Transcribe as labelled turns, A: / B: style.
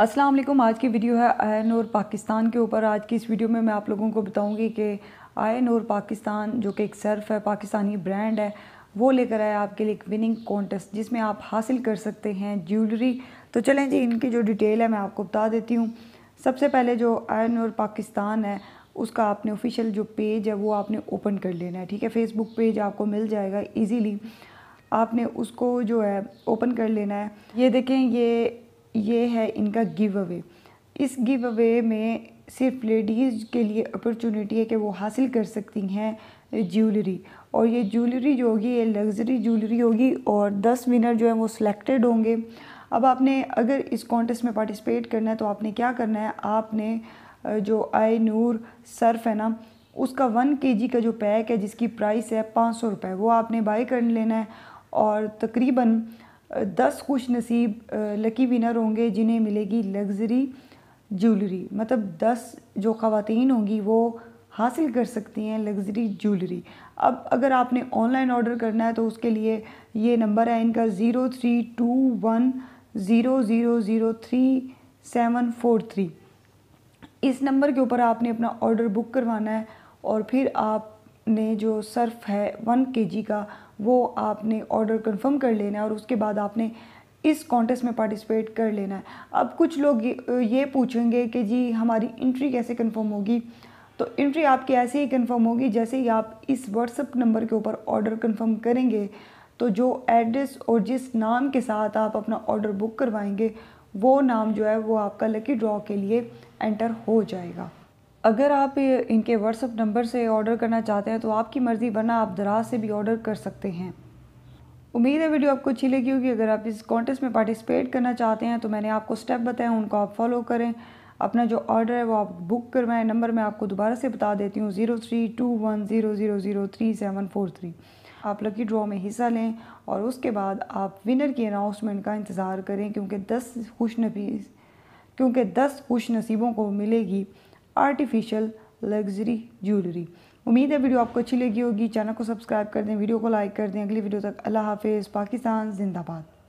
A: अस्सलाम वालेकुम आज की वीडियो है आयन और पाकिस्तान के ऊपर आज की इस वीडियो में मैं आप लोगों को बताऊंगी कि आयन और पाकिस्तान जो कि एक सर्फ है पाकिस्तानी ब्रांड है वो लेकर आया आपके लिए एक विनिंग कॉन्टेस्ट जिसमें आप हासिल कर सकते हैं ज्वेलरी तो चलें जी इनकी जो डिटेल है मैं आपको बता देती हूँ सबसे पहले जो आयन और पाकिस्तान है उसका आपने ऑफिशियल जो पेज है वो आपने ओपन कर लेना है ठीक है फेसबुक पेज आपको मिल जाएगा ईजीली आपने उसको जो है ओपन कर लेना है ये देखें ये ये है इनका गिव अवे इस गिव अवे में सिर्फ लेडीज़ के लिए अपॉर्चुनिटी है कि वो हासिल कर सकती हैं ज्वेलरी और ये ज्वेलरी जो होगी ये लग्जरी ज्वेलरी होगी और दस विनर जो है वो सिलेक्टेड होंगे अब आपने अगर इस कॉन्टेस्ट में पार्टिसिपेट करना है तो आपने क्या करना है आपने जो आई नूर सर्फ है ना उसका वन के का जो पैक है जिसकी प्राइस है पाँच सौ रुपये वो आपने बाई कर लेना है और तकरीबन दस खुश नसीब लकी विनर होंगे जिन्हें मिलेगी लग्जरी ज्वेलरी मतलब दस जो ख़वातीन होंगी वो हासिल कर सकती हैं लग्जरी ज्वेलरी अब अगर आपने ऑनलाइन ऑर्डर करना है तो उसके लिए ये नंबर है इनका zero three two one zero zero zero three seven four three इस नंबर के ऊपर आपने अपना ऑर्डर बुक करवाना है और फिर आप ने जो सर्फ़ है वन के का वो आपने ऑर्डर कन्फर्म कर लेना है और उसके बाद आपने इस कॉन्टेस्ट में पार्टिसिपेट कर लेना है अब कुछ लोग ये पूछेंगे कि जी हमारी इंट्री कैसे कन्फर्म होगी तो इंट्री आपकी ऐसे ही कन्फर्म होगी जैसे ही आप इस व्हाट्सअप नंबर के ऊपर ऑर्डर कन्फर्म करेंगे तो जो एड्रेस और जिस नाम के साथ आप अपना ऑर्डर बुक करवाएंगे वो नाम जो है वो आपका लकी ड्रॉ के लिए एंटर हो जाएगा अगर आप इनके व्हाट्सअप नंबर से ऑर्डर करना चाहते हैं तो आपकी मर्ज़ी वरना आप दराज से भी ऑर्डर कर सकते हैं उम्मीद है वीडियो आपको अच्छी लगी होगी अगर आप इस कॉन्टेस्ट में पार्टिसिपेट करना चाहते हैं तो मैंने आपको स्टेप बताया उनको आप फॉलो करें अपना जो ऑर्डर है वो आप बुक करवाएं नंबर मैं आपको दोबारा से बता देती हूँ zero three two one zero zero zero three seven four three आप लकी ड्रॉ में हिस्सा लें और उसके बाद आप विनर की अनाउंसमेंट का इंतज़ार करें क्योंकि दस खुश क्योंकि दस खुश नसीबों को मिलेगी आर्टिफिशियल लग्जरी ज्वेलरी उम्मीद है वीडियो आपको अच्छी लगी होगी चैनल को सब्सक्राइब कर दें वीडियो को लाइक कर दें अगली वीडियो तक अल्लाह हाफिज़ पाकिस्तान जिंदाबाद